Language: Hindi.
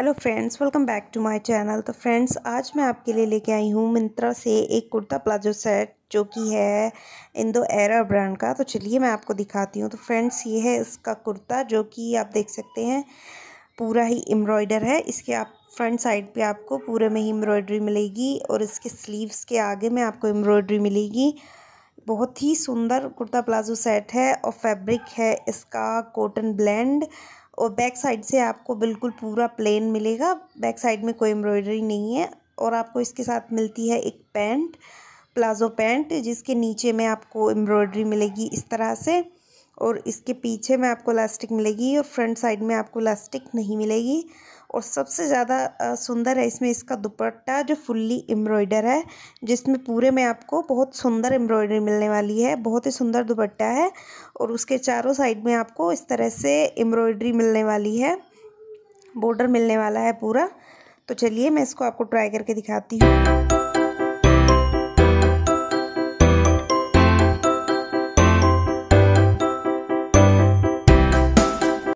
hello friends welcome back to my channel तो फ्रेंड्स आज मैं आपके लिए लेके आई हूँ मिंत्रा से एक कुर्ता प्लाजो सेट जो कि है इंदो एरा ब्रांड का तो चलिए मैं आपको दिखाती हूँ तो फ्रेंड्स ये है इसका कुर्ता जो कि आप देख सकते हैं पूरा ही एम्ब्रॉयडर है इसके आप फ्रंट साइड पे आपको पूरे में ही एम्ब्रॉयडरी मिलेगी और इसके स्लीव्स के आगे में आपको एम्ब्रॉयडरी मिलेगी बहुत ही सुंदर कुर्ता प्लाजो सेट है और फैब्रिक है इसका कॉटन ब्लेंड और बैक साइड से आपको बिल्कुल पूरा प्लेन मिलेगा बैक साइड में कोई एम्ब्रॉयडरी नहीं है और आपको इसके साथ मिलती है एक पैंट प्लाजो पैंट जिसके नीचे में आपको एम्ब्रॉयडरी मिलेगी इस तरह से और इसके पीछे में आपको लास्टिक मिलेगी और फ्रंट साइड में आपको लास्टिक नहीं मिलेगी और सबसे ज़्यादा सुंदर है इसमें इसका दुपट्टा जो फुल्ली एम्ब्रॉयडर है जिसमें पूरे में आपको बहुत सुंदर एम्ब्रॉयडरी मिलने वाली है बहुत ही सुंदर दुपट्टा है और उसके चारों साइड में आपको इस तरह से एम्ब्रॉयडरी मिलने वाली है बॉर्डर मिलने वाला है पूरा तो चलिए मैं इसको आपको ट्राई करके दिखाती हूँ